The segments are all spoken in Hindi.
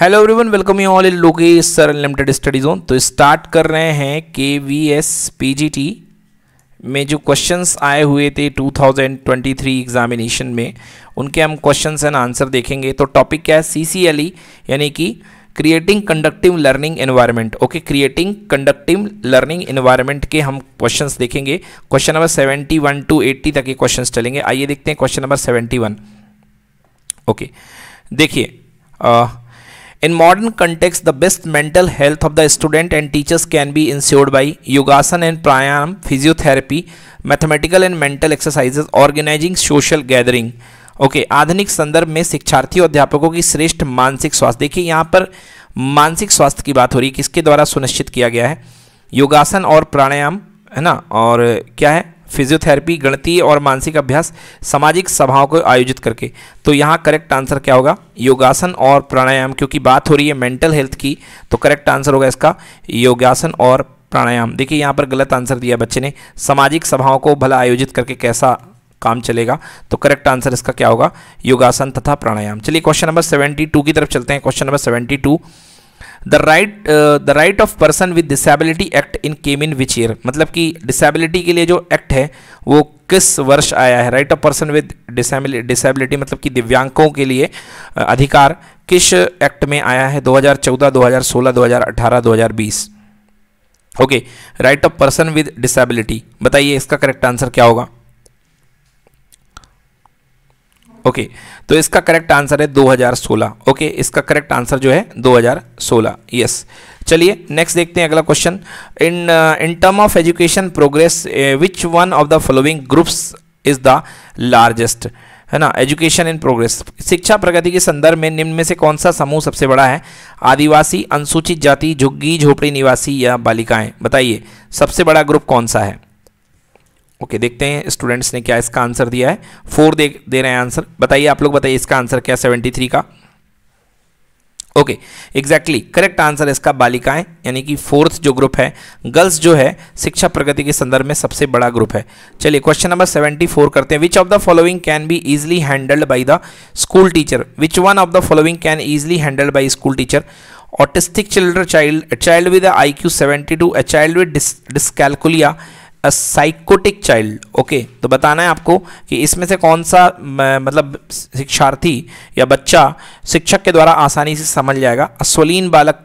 Hello everyone welcome you all in Lokesh sir unlimited study zone तो स्टार्ट कर रहे हैं के V S P G T में जो क्वेश्चंस आए हुए थे 2023 एग्जामिनेशन में उनके हम क्वेश्चंस एंड आंसर देखेंगे तो टॉपिक क्या है सी सी एल ई यानी कि creating conductive learning environment okay creating conductive learning environment के हम क्वेश्चंस देखेंगे क्वेश्चन नंबर 71 टू 80 तक के क्वेश्चंस चलेंगे आइए देखते हैं क्वेश्चन नंबर 71 ओके देखिए In modern context, the best mental health of the student and teachers can be ensured by yogasana and pranayam, physiotherapy, mathematical and mental exercises, organizing social gathering. Okay okay, आधुनिक संदर्भ में शिक्षार्थी और अध्यापकों की श्रेष्ठ मानसिक स्वास्थ्य देखिए यहाँ पर मानसिक स्वास्थ्य की बात हो रही है किसके द्वारा सुनिश्चित किया गया है योगासन और प्राणायाम है ना और क्या है फिजियोथेरेपी गणती और मानसिक अभ्यास सामाजिक सभाओं को आयोजित करके तो यहाँ करेक्ट आंसर क्या होगा योगासन और प्राणायाम क्योंकि बात हो रही है मेंटल हेल्थ की तो करेक्ट आंसर होगा इसका योगासन और प्राणायाम देखिए यहाँ पर गलत आंसर दिया बच्चे ने सामाजिक सभाओं को भला आयोजित करके कैसा काम चलेगा तो करेक्ट आंसर इसका क्या होगा योगासन तथा प्राणायाम चलिए क्वेश्चन नंबर सेवेंटी टू की तरफ चलते हैं question number seventy two the right the right of person with disability act in came in which year मतलब कि डिसबिलिटी के लिए जो एक्ट है वो किस वर्ष आया है right of person with disability मतलब कि दिव्यांगों के लिए uh, अधिकार किस एक्ट में आया है 2014 2016 2018 2020 okay right of person with disability बताइए इसका करेक्ट आंसर क्या होगा ओके तो इसका करेक्ट आंसर है 2016 ओके इसका करेक्ट आंसर जो है 2016 यस चलिए नेक्स्ट देखते हैं अगला question in in term of education progress which one of the following groups is the largest है ना एजुकेशन इन प्रोग्रेस शिक्षा प्रगति के संदर्भ में निम्न में से कौन सा समूह सबसे बड़ा है आदिवासी अनुसूचित जाति झुग्गी झोपड़ी निवासी या बालिकाएं बताइए सबसे बड़ा ग्रुप कौन सा है ओके देखते हैं स्टूडेंट्स ने क्या इसका आंसर दिया है फोर दे दे रहे हैं आंसर बताइए आप लोग बताइए इसका आंसर क्या सेवेंटी थ्री का ओके एग्जैक्टली करेक्ट आंसर इसका बालिकाएं यानी कि फोर्थ जो ग्रुप है गर्ल्स जो है शिक्षा प्रगति के संदर्भ में सबसे बड़ा ग्रुप है चलिए क्वेश्चन नंबर सेवेंटी फोर करते हैं which of the following can be easily handled by the school teacher which one of the following can easily handled by school teacher autistic children child child with I Q seventy two a child with dyscalculia a psychotic child okay तो बताना है आपको कि इसमें से कौन सा मतलब शिक्षार्थी या बच्चा शिक्षक के द्वारा आसानी से समझ जाएगा अश्वलीन बालक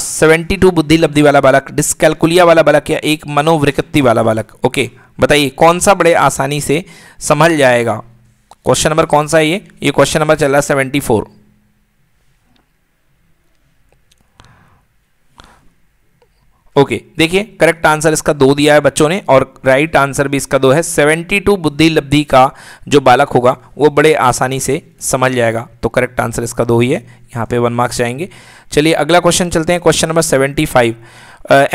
सेवेंटी टू बुद्धि लब्धि वाला बालक डिस्कैलकुलिया वाला बालक या एक मनोवृकृति वाला बालक ओके बताइए कौन सा बड़े आसानी से समझ जाएगा क्वेश्चन नंबर कौन सा है ये ये क्वेश्चन नंबर चल रहा है सेवेंटी फोर ओके देखिए करेक्ट आंसर इसका दो दिया है बच्चों ने और राइट आंसर भी इसका दो है 72 बुद्धि लब्धि का जो बालक होगा वो बड़े आसानी से समझ जाएगा तो करेक्ट आंसर इसका दो ही है यहाँ पे वन मार्क्स जाएंगे चलिए अगला क्वेश्चन चलते हैं question number 75 five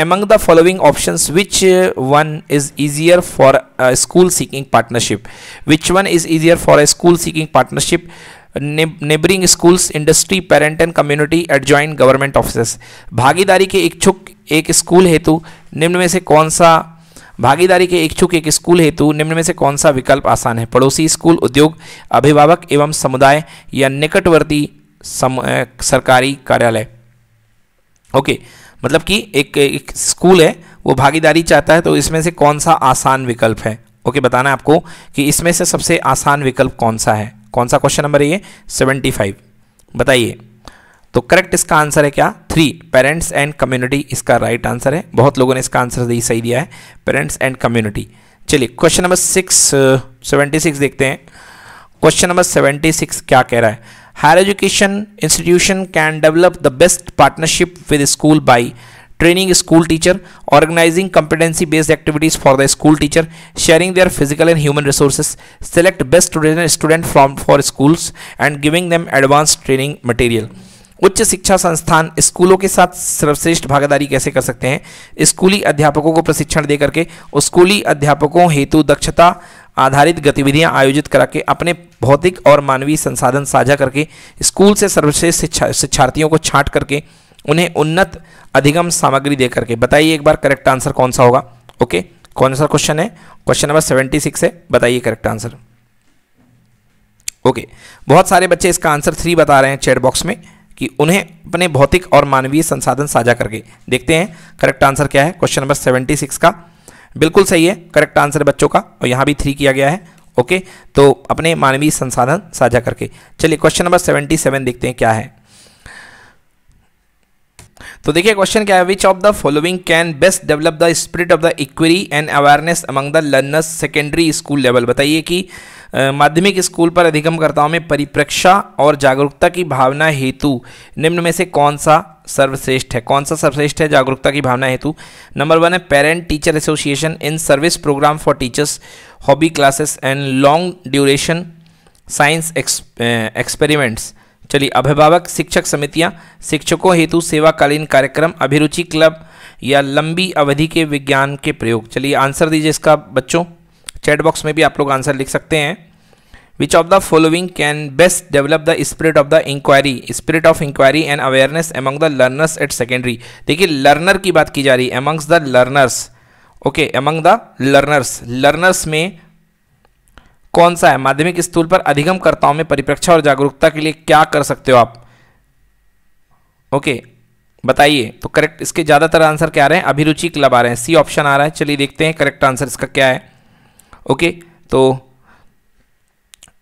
among the following option which one is easier for school seeking partnership which one is easier for a school seeking partnership neighbouring schools industry parent and community adjoin government office भागीदारी के इच्छुक एक स्कूल हेतु निम्न में से कौन सा भागीदारी के इच्छुक एक स्कूल हेतु निम्न में से कौन सा विकल्प आसान है पड़ोसी स्कूल उद्योग अभिभावक एवं समुदाय या निकटवर्ती सम, सरकारी कार्यालय ओके मतलब कि एक, एक स्कूल है वो भागीदारी चाहता है तो इसमें से कौन सा आसान विकल्प है ओके बताना है आपको कि इसमें से सबसे आसान विकल्प कौन सा है कौन सा क्वेश्चन नंबर ये सेवेंटी फाइव बताइए तो करेक्ट इसका आंसर है क्या थ्री पेरेंट्स एंड कम्युनिटी इसका राइट right आंसर है बहुत लोगों ने इसका आंसर सही सही दिया है पेरेंट्स एंड कम्युनिटी चलिए question number six seventy six देखते हैं क्वेश्चन नंबर सेवेंटी सिक्स क्या कह रहा है higher education institution can develop the best partnership with school by training school teacher organising competency based activities for the school teacher sharing their physical and human resources select best student from for schools and giving them advance training material उच्च शिक्षा संस्थान स्कूलों के साथ सर्वश्रेष्ठ भागीदारी कैसे कर सकते हैं स्कूली अध्यापकों को प्रशिक्षण दे करके स्कूली अध्यापकों हेतु दक्षता आधारित गतिविधियां आयोजित करा के अपने भौतिक और मानवीय संसाधन साझा करके स्कूल से सर्वश्रेष्ठ शिक्षा शिक्षार्थियों को छाँट करके उन्हें उन्नत अधिगम सामग्री दे करके बताइए एक बार करेक्ट आंसर कौन सा होगा ओके कौन सा क्वेश्चन है क्वेश्चन नंबर सेवेंटी सिक्स है बताइए करेक्ट आंसर ओके बहुत सारे बच्चे इसका आंसर थ्री बता रहे हैं चैट बॉक्स में कि उन्हें अपने भौतिक और मानवीय संसाधन साझा करके देखते हैं करेक्ट आंसर क्या है क्वेश्चन नंबर सेवेंटी सिक्स का बिल्कुल सही है करेक्ट आंसर बच्चों का और यहाँ भी थ्री किया गया है ओके तो अपने मानवीय संसाधन साझा करके चलिए क्वेश्चन नंबर सेवेंटी सेवन देखते हैं क्या है तो देखिए क्वेश्चन क्या है which of the following can best develop the spirit of the inquiry and awareness among the learners secondary school level बताइए कि माध्यमिक स्कूल पर अधिगमकर्ताओं में परिप्रेक्षा और जागरूकता की भावना हेतु निम्न में से कौन सा सर्वश्रेष्ठ है कौन सा सर्वश्रेष्ठ है जागरूकता की भावना हेतु नंबर वन है parent teacher association in service program for teachers hobby classes and long duration science experiments चलिए अभिभावक शिक्षक समितियां शिक्षकों हेतु सेवाकालीन कार्यक्रम अभिरुचि क्लब या लंबी अवधि के विज्ञान के प्रयोग चलिए आंसर दीजिए इसका बच्चों चैट बॉक्स में भी आप लोग आंसर लिख सकते हैं which of the following can best develop the spirit of the inquiry spirit of inquiry and awareness among the learners at secondary देखिए लर्नर की बात की जा रही है amongst the learners okay among the learners learners में कौन सा है माध्यमिक स्तूल पर अधिगम में परिप्रेक्षा और जागरूकता के लिए क्या कर सकते हो आप ओके okay, बताइए तो करेक्ट इसके ज़्यादातर आंसर क्या आ रहे हैं अभिरुचि क्लब आ रहे हैं सी ऑप्शन आ रहा है चलिए देखते हैं करेक्ट आंसर इसका क्या है ओके तो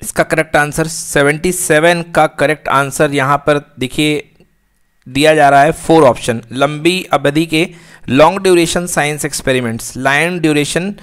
इसका करेक्ट आंसर 77 का करेक्ट आंसर यहाँ पर देखिए दिया जा रहा है फोर ऑप्शन लंबी अवधि के long duration science experiments line duration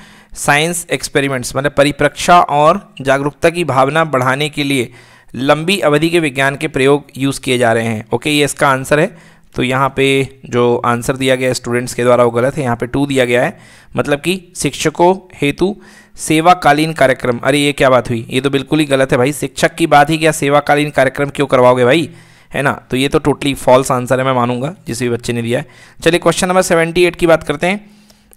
science experiments मतलब परिप्रक्षा और जागरूकता की भावना बढ़ाने के लिए लंबी अवधि के विज्ञान के प्रयोग यूज़ किए जा रहे हैं ओके ये इसका आंसर है तो यहाँ पे जो आंसर दिया गया है स्टूडेंट्स के द्वारा वो गलत है यहाँ पे टू दिया गया है मतलब कि शिक्षकों हेतु सेवाकालीन कार्यक्रम अरे ये क्या बात हुई ये तो बिल्कुल ही गलत है भाई शिक्षक की बात ही क्या सेवाकालीन कार्यक्रम क्यों करवाओगे भाई है ना तो ये तो टोटली फॉल्स आंसर है मैं मानूंगा जिस भी बच्चे ने दिया है चलिए क्वेश्चन नंबर सेवेंटी एट की बात करते हैं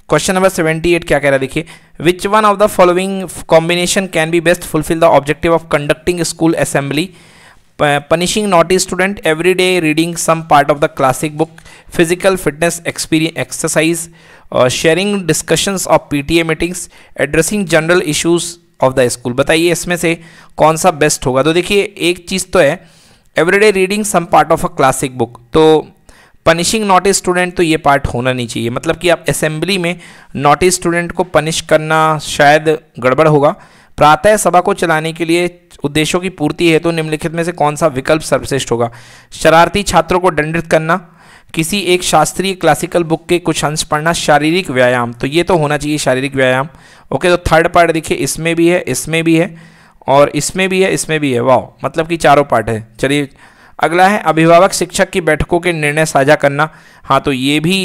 क्वेश्चन नंबर सेवेंटी एट क्या कह रहा है देखिए which one of the following combination can be best fulfil the objective of conducting school assembly punishing not naughty student every day reading some part of the classic book physical fitness experience exercise sharing discussions of P T A meetings addressing general issues of the school बताइए इसमें से कौन सा बेस्ट होगा तो देखिए एक चीज़ तो है every day reading some part of a classic book तो पनिशिंग नॉट ए स्टूडेंट तो ये पार्ट होना नहीं चाहिए मतलब कि आप असेंबली में नॉट नॉटी स्टूडेंट को पनिश करना शायद गड़बड़ होगा प्रातः सभा को चलाने के लिए उद्देश्यों की पूर्ति हेतु तो निम्नलिखित में से कौन सा विकल्प सर्वश्रेष्ठ होगा शरारती छात्रों को दंडित करना किसी एक शास्त्रीय क्लासिकल बुक के कुछ अंश पढ़ना शारीरिक व्यायाम तो ये तो होना चाहिए शारीरिक व्यायाम ओके तो थर्ड पार्ट देखिए इसमें भी है इसमें भी है और इसमें भी है इसमें भी है वाह मतलब कि चारों पार्ट है चलिए अगला है अभिभावक शिक्षक की बैठकों के निर्णय साझा करना हाँ तो ये भी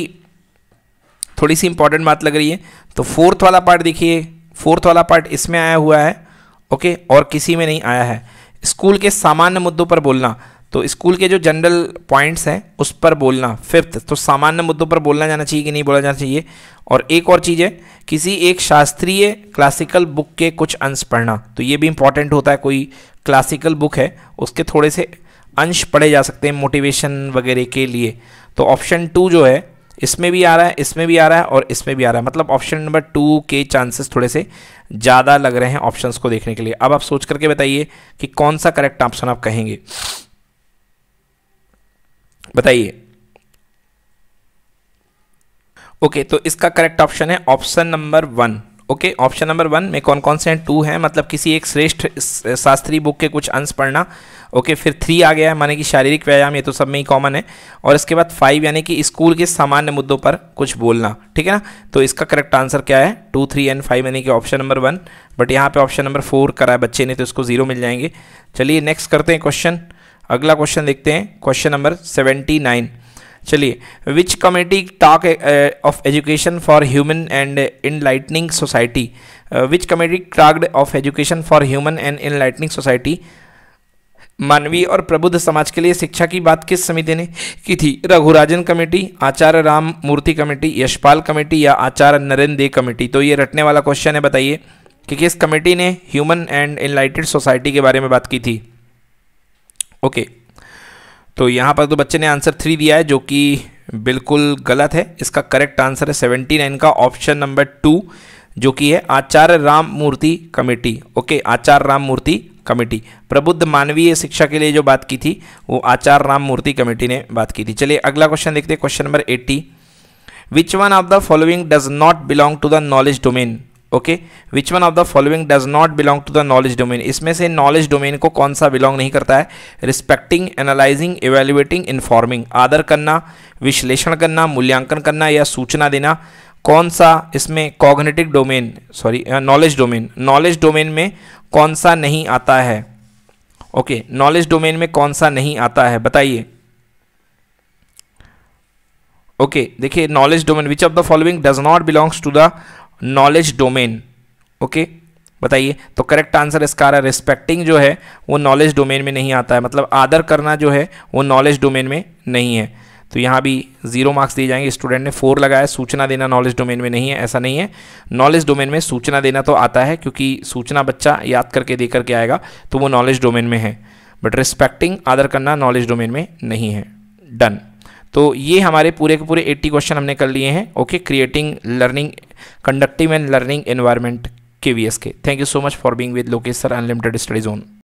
थोड़ी सी इंपॉर्टेंट बात लग रही है तो फोर्थ वाला पार्ट देखिए फोर्थ वाला पार्ट इसमें आया हुआ है ओके और किसी में नहीं आया है स्कूल के सामान्य मुद्दों पर बोलना तो स्कूल के जो जनरल पॉइंट्स हैं उस पर बोलना फिफ्थ तो सामान्य मुद्दों पर बोलना जाना चाहिए कि नहीं बोला जाना चाहिए और एक और चीज़ है किसी एक शास्त्रीय क्लासिकल बुक के कुछ अंश पढ़ना तो ये भी इंपॉर्टेंट होता है कोई क्लासिकल बुक है उसके थोड़े से अंश पढ़े जा सकते हैं मोटिवेशन वगैरह के लिए तो ऑप्शन टू जो है इसमें भी आ रहा है इसमें भी आ रहा है और इसमें भी आ रहा है मतलब ऑप्शन नंबर टू के चांसेस थोड़े से ज़्यादा लग रहे हैं ऑप्शंस को देखने के लिए अब आप सोच करके बताइए कि कौन सा करेक्ट ऑप्शन आप कहेंगे बताइए ओके तो इसका करेक्ट ऑप्शन है option number one okay option number one में कौन कौन से हैं टू हैं मतलब किसी एक श्रेष्ठ शास्त्रीय बुक के कुछ अंश पढ़ना ओके फिर थ्री आ गया है माने कि शारीरिक व्यायाम ये तो सब में ही कॉमन है और इसके बाद फाइव यानी कि स्कूल के सामान्य मुद्दों पर कुछ बोलना ठीक है ना तो इसका करेक्ट आंसर क्या है टू थ्री एंड फाइव यानी कि ऑप्शन नंबर वन बट यहाँ पे ऑप्शन नंबर फोर करा है बच्चे ने तो इसको जीरो मिल जाएंगे चलिए नेक्स्ट करते हैं क्वेश्चन अगला क्वेश्चन देखते हैं क्वेश्चन नंबर सेवेंटी नाइन चलिए which committee talk of education for human and enlightening society which committee talked of education for human and enlightening society मानवीय और प्रबुद्ध समाज के लिए शिक्षा की बात किस समिति ने की थी Raghurajan committee Acharya Ram Murthy committee Yashpal committee या आचार्य नरेंद्र दे कमेटी तो ये रटने वाला क्वेश्चन है बताइए कि किस कमेटी ने ह्यूमन एंड इनलाइटेड सोसाइटी के बारे में बात की थी ओके okay. तो यहाँ पर तो बच्चे ने आंसर थ्री दिया है जो कि बिल्कुल गलत है इसका करेक्ट आंसर है सेवेंटी नाइन का ऑप्शन नंबर टू जो कि है Acharya Ram Murthy committee okay Acharya Ram Murthy committee प्रबुद्ध मानवीय शिक्षा के लिए जो बात की थी वो आचार्य राम मूर्ति कमेटी ने बात की थी चलिए अगला क्वेश्चन देखते हैं question number eighty which one of the following does not belong to the knowledge domain okay which one of the following does not belong to the knowledge domain इसमें से नॉलेज डोमेन को कौन सा बिलोंग नहीं करता है रिस्पेक्टिंग एनालाइजिंग एवेल्युएटिंग इन्फॉर्मिंग आदर करना विश्लेषण करना मूल्यांकन करना या सूचना देना कौन सा इसमें cognitive domain sorry knowledge domain knowledge domain में कौन सा नहीं आता है ओके नॉलेज डोमेन में कौन सा नहीं आता है बताइए ओके देखिए knowledge domain which of the following does not belongs to the knowledge domain okay बताइए तो करेक्ट आंसर इसका आ रहा है रिस्पेक्टिंग जो है वो नॉलेज डोमेन में नहीं आता है मतलब आदर करना जो है वो नॉलेज डोमेन में नहीं है तो यहाँ भी जीरो मार्क्स दिए जाएंगे स्टूडेंट ने फोर लगाया सूचना देना नॉलेज डोमेन में नहीं है ऐसा नहीं है नॉलेज डोमेन में सूचना देना तो आता है क्योंकि सूचना बच्चा याद करके दे करके आएगा तो वो नॉलेज डोमेन में है बट रिस्पेक्टिंग आदर करना नॉलेज डोमेन में नहीं है डन तो ये हमारे पूरे के पूरे 80 क्वेश्चन हमने कर लिए हैं okay creating learning conductive and learning environment K V S के thank you so much for being with Lokesh sir unlimited study zone